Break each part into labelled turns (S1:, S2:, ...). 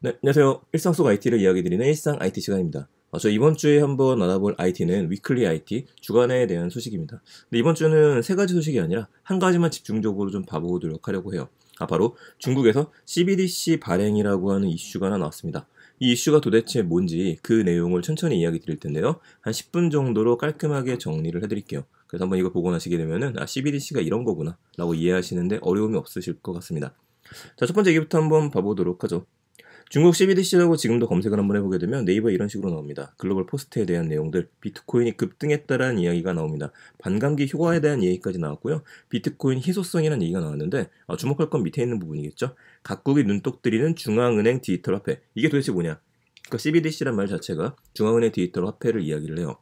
S1: 네, 안녕하세요. 일상 속 IT를 이야기 드리는 일상 IT 시간입니다. 어, 저 이번 주에 한번 알아볼 IT는 위클리 IT, 주간에 대한 소식입니다. 근데 이번 주는 세 가지 소식이 아니라 한 가지만 집중적으로 좀 봐보도록 하려고 해요. 아, 바로 중국에서 CBDC 발행이라고 하는 이슈가 하나 나왔습니다. 이 이슈가 도대체 뭔지 그 내용을 천천히 이야기 드릴 텐데요. 한 10분 정도로 깔끔하게 정리를 해드릴게요. 그래서 한번 이거 보고 나시게 되면은 아, CBDC가 이런 거구나 라고 이해하시는데 어려움이 없으실 것 같습니다. 자, 첫 번째 얘기부터 한번 봐보도록 하죠. 중국 CBDC라고 지금도 검색을 한번 해보게 되면 네이버 이런 식으로 나옵니다. 글로벌 포스트에 대한 내용들, 비트코인이 급등했다라는 이야기가 나옵니다. 반감기 효과에 대한 얘기까지 나왔고요. 비트코인 희소성이라는 얘기가 나왔는데 아, 주목할 건 밑에 있는 부분이겠죠. 각국이 눈독 들이는 중앙은행 디지털 화폐. 이게 도대체 뭐냐? 그 그러니까 CBDC란 말 자체가 중앙은행 디지털 화폐를 이야기를 해요.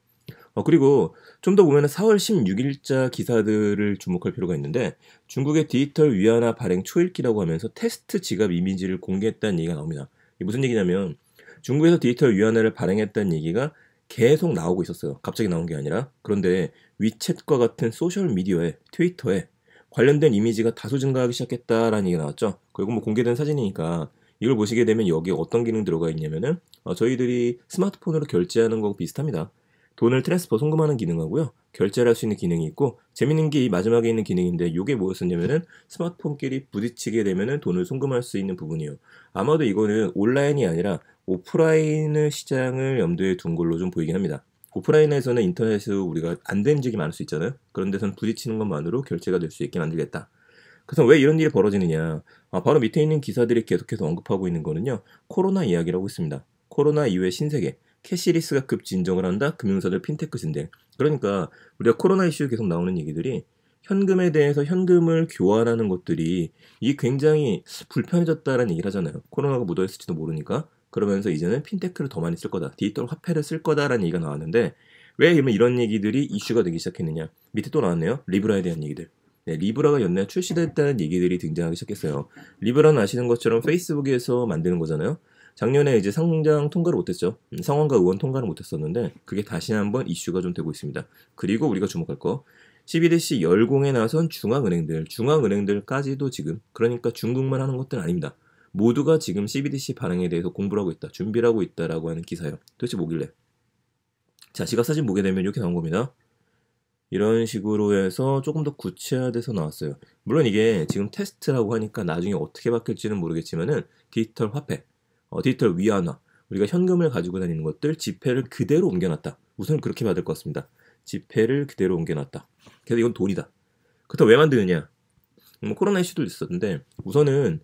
S1: 어, 그리고 좀 더 보면 4월 16일자 기사들을 주목할 필요가 있는데 중국의 디지털 위안화 발행 초읽기라고 하면서 테스트 지갑 이미지를 공개했다는 얘기가 나옵니다. 무슨 얘기냐면 중국에서 디지털 위안화를 발행했다는 얘기가 계속 나오고 있었어요. 갑자기 나온 게 아니라. 그런데 위챗과 같은 소셜 미디어에 트위터에 관련된 이미지가 다소 증가하기 시작했다라는 얘기가 나왔죠. 그리고 뭐 공개된 사진이니까 이걸 보시게 되면 여기에 어떤 기능 들어가 있냐면은 어, 저희들이 스마트폰으로 결제하는 거하고 비슷합니다. 돈을 트랜스퍼 송금하는 기능하고요. 결제를 할 수 있는 기능이 있고 재밌는 게 이 마지막에 있는 기능인데 이게 뭐였었냐면은 스마트폰끼리 부딪히게 되면은 돈을 송금할 수 있는 부분이에요. 아마도 이거는 온라인이 아니라 오프라인 의 시장을 염두에 둔 걸로 좀 보이긴 합니다. 오프라인에서는 인터넷으로 우리가 안 되는 적이 많을 수 있잖아요. 그런 데선 부딪히는 것만으로 결제가 될 수 있게 만들겠다. 그래서 왜 이런 일이 벌어지느냐. 아, 바로 밑에 있는 기사들이 계속해서 언급하고 있는 거는요. 코로나 이야기라고 있습니다. 코로나 이후의 신세계. 캐시리스가 급 진정을 한다. 금융사들 핀테크 진대. 그러니까 우리가 코로나 이슈 계속 나오는 얘기들이 현금에 대해서 현금을 교환하는 것들이 이게 굉장히 불편해졌다라는 얘기를 하잖아요. 코로나가 묻어있을지도 뭐 모르니까. 그러면서 이제는 핀테크를 더 많이 쓸 거다. 디지털 화폐를 쓸 거다라는 얘기가 나왔는데 왜이 이런 얘기들이 이슈가 되기 시작했느냐. 밑에 또 나왔네요. 리브라에 대한 얘기들. 네, 리브라가 연내 출시됐다는 얘기들이 등장하기 시작했어요. 리브라는 아시는 것처럼 페이스북에서 만드는 거잖아요. 작년에 이제 상장 통과를 못했죠. 음, 상원과 의원 통과를 못했었는데 그게 다시 한번 이슈가 좀 되고 있습니다. 그리고 우리가 주목할 거1 b 일시 열공에 나선 중앙은행들, 중앙은행들까지도 지금 그러니까 중국만 하는 것들 아닙니다. 모두가 지금 CBDC 반응에 대해서 공부를 하고 있다, 준비를 하고 있다라고 하는 기사예요. 도대체 뭐길래? 자, 시각 사진 보게 되면 이렇게 나온 겁니다. 이런 식으로 해서 조금 더 구체화돼서 나왔어요. 물론 이게 지금 테스트라고 하니까 나중에 어떻게 바뀔지는 모르겠지만은 디지털 화폐, 어, 디지털 위안화, 우리가 현금을 가지고 다니는 것들 지폐를 그대로 옮겨놨다. 우선 그렇게 받을 것 같습니다. 지폐를 그대로 옮겨놨다. 그래서 이건 돈이다. 그렇다고 왜 만드느냐? 뭐 코로나 이슈도 있었는데 우선은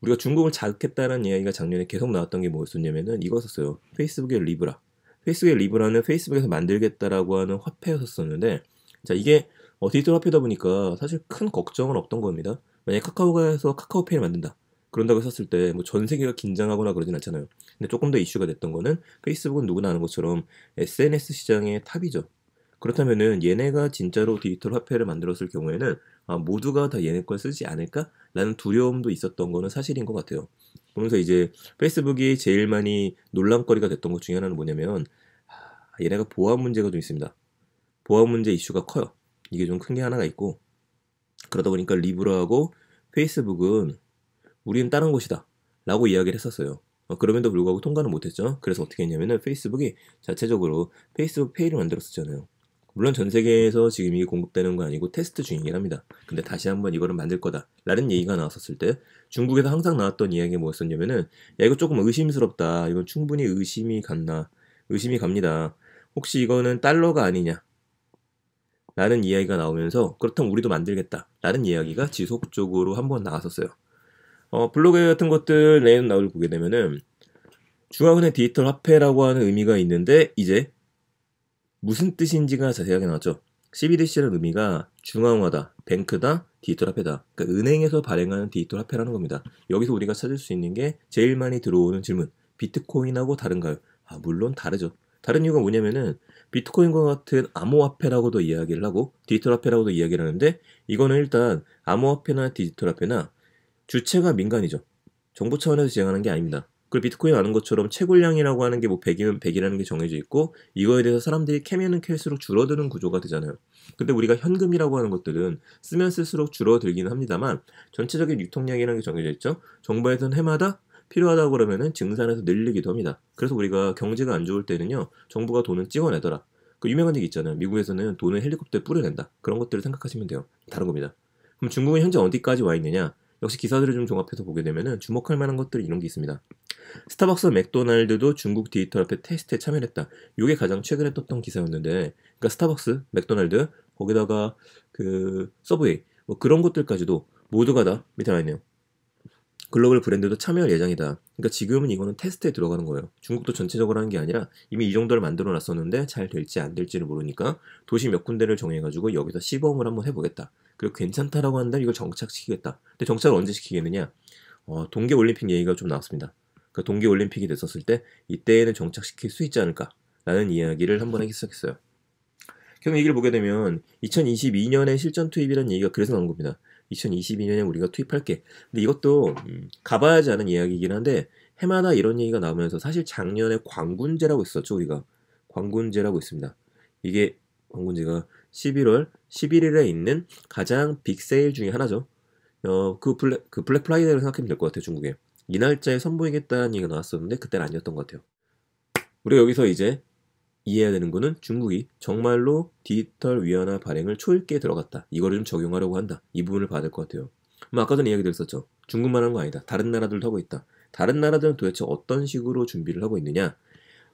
S1: 우리가 중국을 자극했다라는 이야기가 작년에 계속 나왔던 게 뭐였었냐면은 이거였어요. 페이스북의 리브라. 페이스북의 리브라는 페이스북에서 만들겠다라고 하는 화폐였었는데 자 이게 어, 디지털 화폐다 보니까 사실 큰 걱정은 없던 겁니다. 만약에 카카오가 해서 카카오페이를 만든다. 그런다고 했었을 때 뭐전 세계가 긴장하거나 그러진 않잖아요. 근데 조금 더 이슈가 됐던 거는 페이스북은 누구나 아는 것처럼 SNS 시장의 탑이죠. 그렇다면은 얘네가 진짜로 디지털 화폐를 만들었을 경우에는 아, 모두가 다 얘네 걸 쓰지 않을까라는 두려움도 있었던 거는 사실인 것 같아요. 그러면서 이제 페이스북이 제일 많이 논란거리가 됐던 것 중에 하나는 뭐냐면 아, 얘네가 보안 문제가 좀 있습니다. 보안 문제 이슈가 커요. 이게 좀 큰 게 하나가 있고 그러다 보니까 리브라하고 페이스북은 우리는 다른 곳이다. 라고 이야기를 했었어요. 어, 그럼에도 불구하고 통과는 못했죠. 그래서 어떻게 했냐면은 페이스북이 자체적으로 페이스북 페이를 만들었었잖아요. 물론 전 세계에서 지금 이게 공급되는 건 아니고 테스트 중이긴 합니다. 근데 다시 한번 이거를 만들 거다. 라는 얘기가 나왔었을 때 중국에서 항상 나왔던 이야기가 뭐였었냐면은 야, 이거 조금 의심스럽다. 이건 충분히 의심이 갔나. 의심이 갑니다. 혹시 이거는 달러가 아니냐. 라는 이야기가 나오면서 그렇다면 우리도 만들겠다. 라는 이야기가 지속적으로 한번 나왔었어요. 어, 블로그 같은 것들 레이나웃을 보게 되면은 중앙은행 디지털 화폐라고 하는 의미가 있는데 이제 무슨 뜻인지가 자세하게 나왔죠. CBDC라는 의미가 중앙화다, 뱅크다, 디지털 화폐다. 그러니까 은행에서 발행하는 디지털 화폐라는 겁니다. 여기서 우리가 찾을 수 있는 게 제일 많이 들어오는 질문. 비트코인하고 다른가요? 아, 물론 다르죠. 다른 이유가 뭐냐면은 비트코인과 같은 암호화폐라고도 이야기를 하고 디지털 화폐라고도 이야기를 하는데 이거는 일단 암호화폐나 디지털 화폐나 주체가 민간이죠. 정부 차원에서 진행하는 게 아닙니다. 그리고 비트코인 아는 것처럼 채굴량이라고 하는 게 뭐 100이면 100이라는 게 정해져 있고 이거에 대해서 사람들이 캐면은 캘수록 줄어드는 구조가 되잖아요. 근데 우리가 현금이라고 하는 것들은 쓰면 쓸수록 줄어들기는 합니다만 전체적인 유통량이라는 게 정해져 있죠. 정부에서는 해마다 필요하다고 그러면은 증산해서 늘리기도 합니다. 그래서 우리가 경제가 안 좋을 때는요, 정부가 돈을 찍어내더라. 그 유명한 얘기 있잖아요. 미국에서는 돈을 헬리콥터에 뿌려낸다. 그런 것들을 생각하시면 돼요. 다른 겁니다. 그럼 중국은 현재 어디까지 와 있느냐? 역시 기사들을 좀 종합해서 보게 되면 주목할 만한 것들이 이런 게 있습니다. 스타벅스 맥도날드도 중국 디지털 화에 테스트에 참여했다. 이게 가장 최근에 떴던 기사였는데, 그러니까 스타벅스, 맥도날드, 거기다가 그 서브웨이 뭐 그런 것들까지도 모두가 다 밑에 와 있네요. 글로벌 브랜드도 참여할 예정이다. 그러니까 지금은 이거는 테스트에 들어가는 거예요. 중국도 전체적으로 하는 게 아니라 이미 이 정도를 만들어 놨었는데 잘 될지 안 될지를 모르니까 도시 몇 군데를 정해가지고 여기서 시범을 한번 해보겠다. 그리고 괜찮다라고 한다면 이걸 정착시키겠다. 근데 정착을 언제 시키겠느냐? 어, 동계올림픽 얘기가 좀 나왔습니다. 그러니까 동계올림픽이 됐었을 때 이때에는 정착시킬 수 있지 않을까라는 이야기를 한번 하기 시작했어요. 결국 얘기를 보게 되면 2022년에 실전 투입이라는 얘기가 그래서 나온 겁니다. 2022년에 우리가 투입할게. 근데 이것도 음, 가봐야지 하는 이야기이긴 한데 해마다 이런 얘기가 나오면서 사실 작년에 광군제라고 있었죠 우리가 광군제라고 있습니다. 이게 광군제가 11월 11일에 있는 가장 빅 세일 중에 하나죠. 어, 그 블랙, 그 블랙 프라이데이를 생각하면 될 것 같아요, 중국에. 이 날짜에 선보이겠다는 얘기가 나왔었는데, 그때는 아니었던 것 같아요. 우리가 여기서 이제 이해해야 되는 거는 중국이 정말로 디지털 위안화 발행을 초읽기에 들어갔다. 이거를 좀 적용하려고 한다. 이 부분을 봐야 될 것 같아요. 뭐 아까 전에 이야기 드렸었죠. 중국만 하는 거 아니다. 다른 나라들도 하고 있다. 다른 나라들은 도대체 어떤 식으로 준비를 하고 있느냐?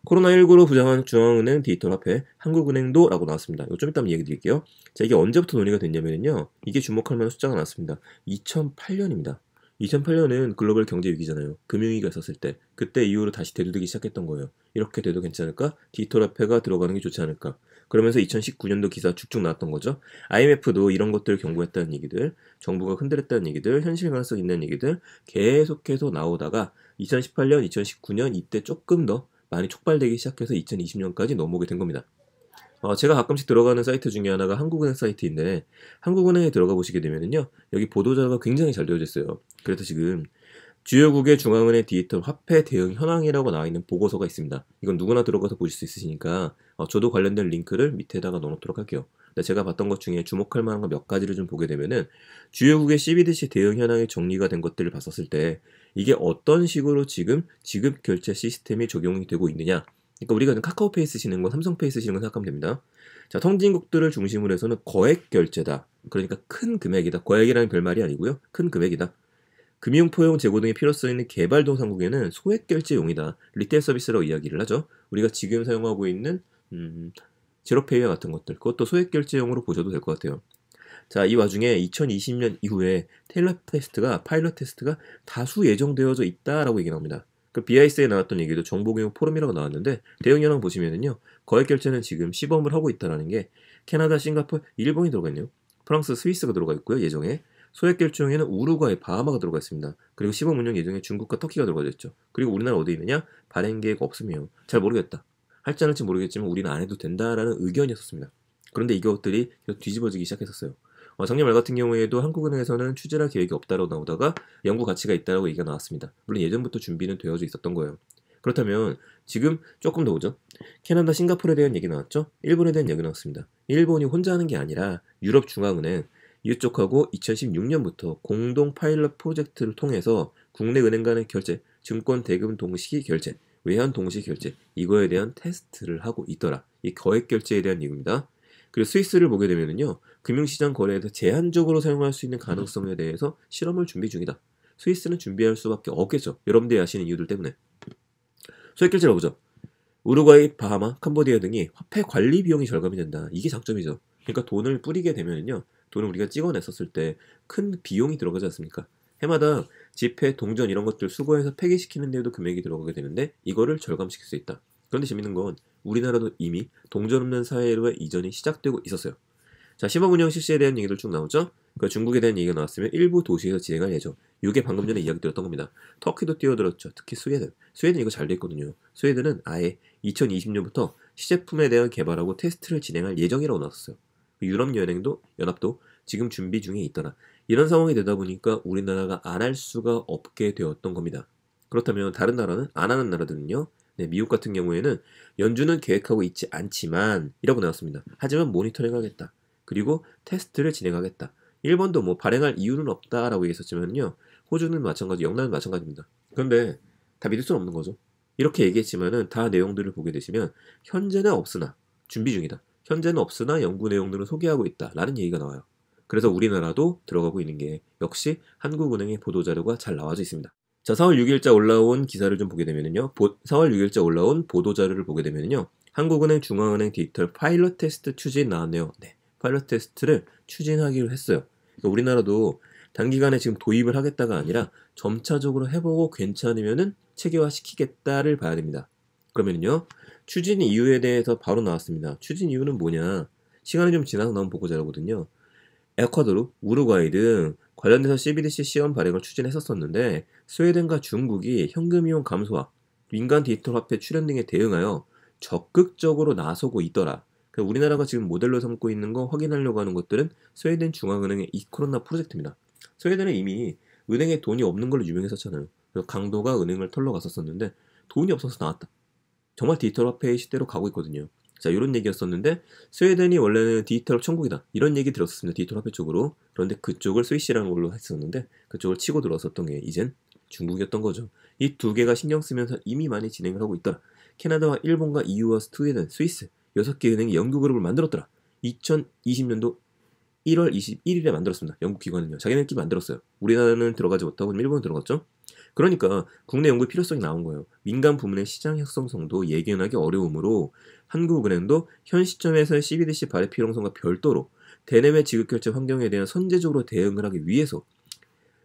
S1: 코로나19로 부정한 중앙은행 디지털 화폐 한국은행도 라고 나왔습니다. 이거 좀 이따 얘기 드릴게요. 자, 이게 언제부터 논의가 됐냐면요. 이게 주목할 만한 숫자가 나왔습니다. 2008년입니다. 2008년은 글로벌 경제 위기잖아요. 금융위기가 있었을 때. 그때 이후로 다시 대두되기 시작했던 거예요. 이렇게 돼도 괜찮을까? 디지털 화폐가 들어가는 게 좋지 않을까? 그러면서 2019년도 기사 쭉쭉 나왔던 거죠. IMF도 이런 것들을 경고했다는 얘기들, 정부가 흔들었다는 얘기들, 현실 가능성 있는 얘기들 계속해서 나오다가 2018년, 2019년 이때 조금 더 많이 촉발되기 시작해서 2020년까지 넘어오게 된 겁니다. 어, 제가 가끔씩 들어가는 사이트 중에 하나가 한국은행 사이트인데 한국은행에 들어가 보시게 되면요 여기 보도자료가 굉장히 잘 되어져 있어요 그래서 지금 주요국의 중앙은행 디지털 화폐 대응 현황이라고 나와 있는 보고서가 있습니다 이건 누구나 들어가서 보실 수 있으시니까 어, 저도 관련된 링크를 밑에다가 넣어놓도록 할게요 제가 봤던 것 중에 주목할 만한 것 몇 가지를 좀 보게 되면은 주요국의 CBDC 대응 현황이 정리가 된 것들을 봤었을 때 이게 어떤 식으로 지금 지급 결제 시스템이 적용이 되고 있느냐 그러니까 우리가 카카오페이 쓰시는 건 삼성페이 쓰시는 건 생각하면 됩니다. 자, 선진국들을 중심으로 해서는 거액 결제다. 그러니까 큰 금액이다. 거액이라는 별말이 아니고요. 큰 금액이다. 금융 포용 제고 등의 필요성 있는 개발도상국에는 소액 결제용이다. 리테일 서비스라고 이야기를 하죠. 우리가 지금 사용하고 있는 음, 제로페이와 같은 것들 그것도 소액 결제용으로 보셔도 될 것 같아요. 자, 이 와중에 2020년 이후에 테일러 테스트가 파일럿 테스트가 다수 예정되어져 있다라고 얘기 나옵니다. 그 BIS에 나왔던 얘기도 정보교육 포럼이라고 나왔는데 대응 현황 보시면은요 거액 결제는 지금 시범을 하고 있다라는 게 캐나다, 싱가포르, 일본이 들어가 있네요. 프랑스, 스위스가 들어가 있고요 예정에 소액 결정에는 우루과이, 바하마가 들어가 있습니다. 그리고 시범 운영 예정에 중국과 터키가 들어가 있죠. 그리고 우리나라 어디 있느냐? 발행 계획 없으며 잘 모르겠다. 할지 않을지 모르겠지만 우리는 안 해도 된다라는 의견이었습니다. 그런데 이것들이 뒤집어지기 시작했었어요. 어, 작년 말 같은 경우에도 한국은행에서는 취재할 계획이 없다고 나오다가 연구 가치가 있다라고 얘기가 나왔습니다. 물론 예전부터 준비는 되어져 있었던 거예요. 그렇다면 지금 조금 더 오죠. 캐나다, 싱가포르에 대한 얘기 나왔죠. 일본에 대한 얘기 나왔습니다. 일본이 혼자 하는 게 아니라 유럽 중앙은행 이쪽하고 2016년부터 공동 파일럿 프로젝트를 통해서 국내 은행 간의 결제, 증권 대금 동시 결제, 외환 동시 결제 이거에 대한 테스트를 하고 있더라. 이 거액 결제에 대한 얘기입니다. 그리고 스위스를 보게 되면요 금융시장 거래에서 제한적으로 사용할 수 있는 가능성에 대해서 실험을 준비 중이다. 스위스는 준비할 수밖에 없겠죠. 여러분들이 아시는 이유들 때문에. 소액결제를 보죠. 우루과이, 바하마, 캄보디아 등이 화폐 관리 비용이 절감이 된다. 이게 장점이죠. 그러니까 돈을 뿌리게 되면요. 돈을 우리가 찍어냈었을 때 큰 비용이 들어가지 않습니까? 해마다 지폐, 동전 이런 것들 수거해서 폐기시키는 데에도 금액이 들어가게 되는데 이거를 절감시킬 수 있다. 그런데 재밌는 건 우리나라도 이미 동전 없는 사회로 의 이전이 시작되고 있었어요. 자, 시범운영 실시에 대한 얘기들 쭉 나오죠? 그 중국에 대한 얘기가 나왔으면 일부 도시에서 진행할 예정. 이게 방금 전에 이야기 드렸던 겁니다. 터키도 뛰어들었죠. 특히 스웨덴. 스웨덴 이거 잘 됐거든요. 스웨덴은 아예 2020년부터 시제품에 대한 개발하고 테스트를 진행할 예정이라고 나왔어요. 그 유럽 연행도 연합도 지금 준비 중에 있더라. 이런 상황이 되다 보니까 우리나라가 안 할 수가 없게 되었던 겁니다. 그렇다면 다른 나라는 안 하는 나라들은요. 네, 미국 같은 경우에는 연준은 계획하고 있지 않지만 이라고 나왔습니다. 하지만 모니터링하겠다. 그리고 테스트를 진행하겠다. 일본도 뭐 발행할 이유는 없다라고 얘기했었지만요. 호주는 마찬가지, 영란은 마찬가지입니다. 그런데 다 믿을 수는 없는 거죠. 이렇게 얘기했지만은 다 내용들을 보게 되시면 현재는 없으나 준비 중이다. 현재는 없으나 연구 내용들을 소개하고 있다라는 얘기가 나와요. 그래서 우리나라도 들어가고 있는 게 역시 한국은행의 보도자료가 잘 나와져 있습니다. 자, 4월 6일자 올라온 기사를 좀 보게 되면요. 4월 6일자 올라온 보도 자료를 보게 되면요. 한국은행 중앙은행 디지털 파일럿 테스트 추진 나왔네요. 네. 파일럿 테스트를 추진하기로 했어요. 그러니까 우리나라도 단기간에 지금 도입을 하겠다가 아니라 점차적으로 해보고 괜찮으면은 체계화시키겠다를 봐야 됩니다. 그러면요. 추진 이유에 대해서 바로 나왔습니다. 추진 이유는 뭐냐? 시간이 좀 지나서 나온 보고자료거든요. 에콰도르, 우루과이 등 관련돼서 CBDC 시험 발행을 추진했었었는데 스웨덴과 중국이 현금 이용 감소와 민간 디지털 화폐 출현 등에 대응하여 적극적으로 나서고 있더라. 우리나라가 지금 모델로 삼고 있는 거 확인하려고 하는 것들은 스웨덴 중앙은행의 이코로나 프로젝트입니다. 스웨덴은 이미 은행에 돈이 없는 걸로 유명했었잖아요. 그래서 강도가 은행을 털러 갔었었는데 돈이 없어서 나왔다. 정말 디지털 화폐의 시대로 가고 있거든요. 자, 이런 얘기였었는데 스웨덴이 원래는 디지털 천국이다. 이런 얘기 들었습니다. 었 디지털 화폐 쪽으로. 그런데 그쪽을 스위시라는 걸로 했었는데 그쪽을 치고 들어왔었던 게 이젠 중국이었던 거죠. 이 두 개가 신경 쓰면서 이미 많이 진행을 하고 있더라. 캐나다와 일본과 EU와 스웨덴, 스위스 여섯 개 은행이 연구 그룹을 만들었더라. 2020년도 1월 21일에 만들었습니다. 영국 기관은요. 자기네끼리 만들었어요. 우리나라는 들어가지 못하고 일본은 들어갔죠. 그러니까 국내 연구 필요성이 나온 거예요. 민간 부문의 시장 형성성도 예견하기 어려우므로 한국은행도 현 시점에서 의 CBDC 발행 필요성과 별도로 대내외 지급결제 환경에 대한 선제적으로 대응을 하기 위해서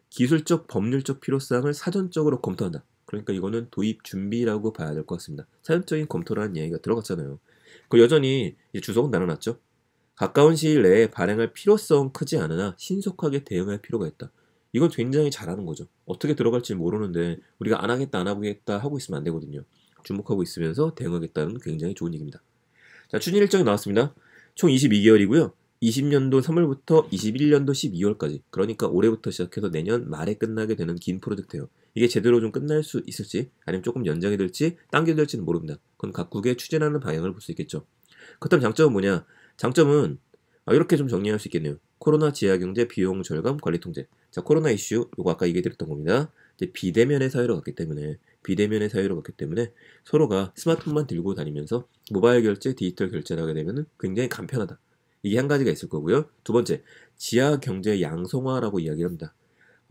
S1: 기술적 법률적 필요성을 사전적으로 검토한다. 그러니까 이거는 도입 준비라고 봐야 될 것 같습니다. 사전적인 검토라는 얘기가 들어갔잖아요. 그 여전히 주석은 나눠놨죠. 가까운 시일 내에 발행할 필요성 크지 않으나 신속하게 대응할 필요가 있다. 이걸 굉장히 잘하는 거죠. 어떻게 들어갈지 모르는데 우리가 안 하겠다 안 하겠다 하고 있으면 안 되거든요. 주목하고 있으면서 대응하겠다는 굉장히 좋은 얘기입니다. 자, 추진 일정이 나왔습니다. 총 22개월이고요. 20년도 3월부터 21년도 12월까지 그러니까 올해부터 시작해서 내년 말에 끝나게 되는 긴 프로젝트예요. 이게 제대로 좀 끝날 수 있을지 아니면 조금 연장이 될지 당겨될지는 모릅니다. 그건 각국의 추진하는 방향을 볼 수 있겠죠. 그렇다면 장점은 뭐냐? 장점은 아, 이렇게 좀 정리할 수 있겠네요. 코로나 지하경제 비용 절감 관리 통제. 자, 코로나 이슈, 요거 아까 얘기 드렸던 겁니다. 이제 비대면의 사회로 갔기 때문에, 비대면의 사회로 갔기 때문에 서로가 스마트폰만 들고 다니면서 모바일 결제, 디지털 결제를 하게 되면 굉장히 간편하다. 이게 한 가지가 있을 거고요. 두 번째, 지하경제 양성화라고 이야기를 합니다.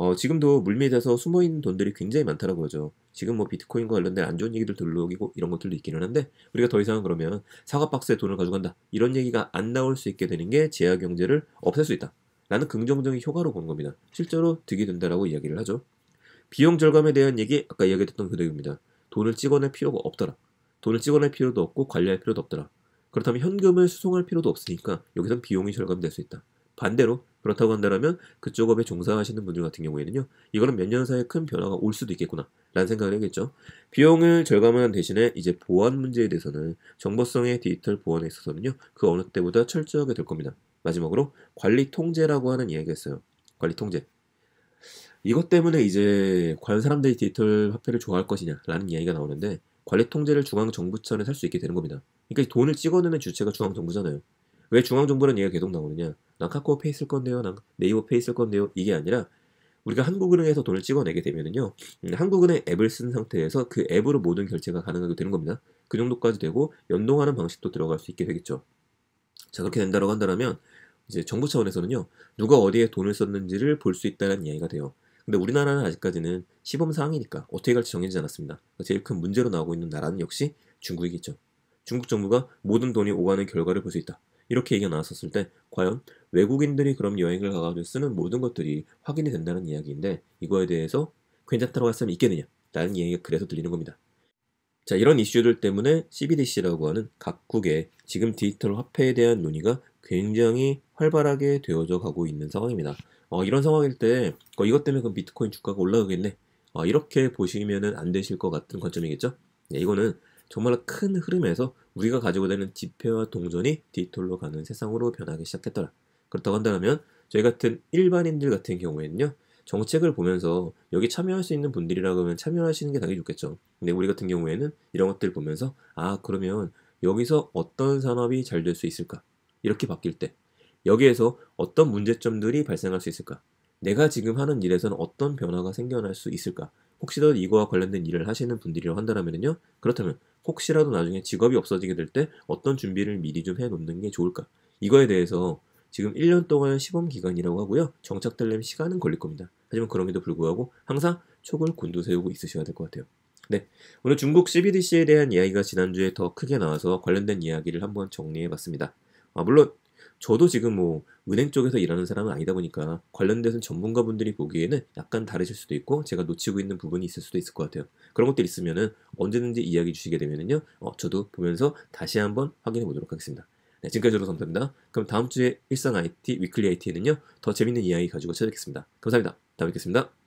S1: 어, 지금도 물밑에서 숨어있는 돈들이 굉장히 많다라고 하죠. 지금 뭐 비트코인과 관련된 안 좋은 얘기들 들러오고 이런 것들도 있기는 한데 우리가 더 이상 그러면 사과 박스에 돈을 가져간다 이런 얘기가 안 나올 수 있게 되는 게 제약 경제를 없앨 수 있다. 라는 긍정적인 효과로 보는 겁니다. 실제로 득이 된다라고 이야기를 하죠. 비용 절감에 대한 얘기 아까 이야기했던 그대로입니다. 돈을 찍어낼 필요가 없더라. 돈을 찍어낼 필요도 없고 관리할 필요도 없더라. 그렇다면 현금을 수송할 필요도 없으니까 여기선 비용이 절감될 수 있다. 반대로 그렇다고 한다면 그 쪽업에 종사하시는 분들 같은 경우에는요. 이거는 몇 년 사이에 큰 변화가 올 수도 있겠구나 라는 생각을 하겠죠. 비용을 절감하는 대신에 이제 보안 문제에 대해서는 정보성의 디지털 보안에 있어서는요. 그 어느 때보다 철저하게 될 겁니다. 마지막으로 관리 통제라고 하는 이야기가 있어요. 관리 통제. 이것 때문에 이제 과연 사람들이 디지털 화폐를 좋아할 것이냐라는 이야기가 나오는데 관리 통제를 중앙정부차원에살 수 있게 되는 겁니다. 그러니까 돈을 찍어내는 주체가 중앙정부잖아요. 왜 중앙정부는 얘기가 계속 나오느냐? 난 카카오페이 쓸 건데요. 난 네이버페이 쓸 건데요. 이게 아니라 우리가 한국은행에서 돈을 찍어내게 되면은요, 음, 한국은행 앱을 쓴 상태에서 그 앱으로 모든 결제가 가능하게 되는 겁니다. 그 정도까지 되고 연동하는 방식도 들어갈 수 있게 되겠죠. 자 그렇게 된다고 한다면 이제 정부 차원에서는요, 누가 어디에 돈을 썼는지를 볼 수 있다는 이야기가 돼요. 근데 우리나라는 아직까지는 시범 사항이니까 어떻게 갈지 정해지지 않았습니다. 그러니까 제일 큰 문제로 나오고 있는 나라는 역시 중국이겠죠. 중국 정부가 모든 돈이 오가는 결과를 볼 수 있다. 이렇게 얘기가 나왔었을 때 과연 외국인들이 그럼 여행을 가가지고 쓰는 모든 것들이 확인이 된다는 이야기인데 이거에 대해서 괜찮다고 할 사람이 있겠느냐 라는 얘기가 그래서 들리는 겁니다. 자 이런 이슈들 때문에 CBDC라고 하는 각국의 지금 디지털 화폐에 대한 논의가 굉장히 활발하게 되어져 가고 있는 상황입니다. 어, 이런 상황일 때 어, 이것 때문에 그럼 비트코인 주가가 올라가겠네 어, 이렇게 보시면안 되실 것 같은 관점이겠죠? 네, 이거는 정말 큰 흐름에서 우리가 가지고 되는 지폐와 동전이 디지털로 가는 세상으로 변하기 시작했더라. 그렇다고 한다면 저희 같은 일반인들 같은 경우에는요. 정책을 보면서 여기 참여할 수 있는 분들이라 고하면 참여하시는 게 당연히 좋겠죠. 근데 우리 같은 경우에는 이런 것들 보면서 아 그러면 여기서 어떤 산업이 잘 될 수 있을까? 이렇게 바뀔 때 여기에서 어떤 문제점들이 발생할 수 있을까? 내가 지금 하는 일에서는 어떤 변화가 생겨날 수 있을까? 혹시라 이거와 관련된 일을 하시는 분들이라고 한다면요. 그렇다면 혹시라도 나중에 직업이 없어지게 될 때 어떤 준비를 미리 좀 해놓는 게 좋을까? 이거에 대해서 지금 1년 동안 시범 기간이라고 하고요. 정착될려면 시간은 걸릴 겁니다. 하지만 그럼에도 불구하고 항상 촉을 곤두세우고 있으셔야 될 것 같아요. 네, 오늘 중국 CBDC에 대한 이야기가 지난주에 더 크게 나와서 관련된 이야기를 한번 정리해봤습니다. 아, 물론 저도 지금 뭐 은행 쪽에서 일하는 사람은 아니다 보니까 관련돼서 전문가분들이 보기에는 약간 다르실 수도 있고 제가 놓치고 있는 부분이 있을 수도 있을 것 같아요. 그런 것들 있으면은 언제든지 이야기 주시게 되면은요. 어, 저도 보면서 다시 한번 확인해 보도록 하겠습니다. 네, 지금까지 들어서 감사합니다. 그럼 다음 주에 일상 IT 위클리 IT에는요. 더 재밌는 이야기 가지고 찾아뵙겠습니다. 감사합니다. 다음에 뵙겠습니다.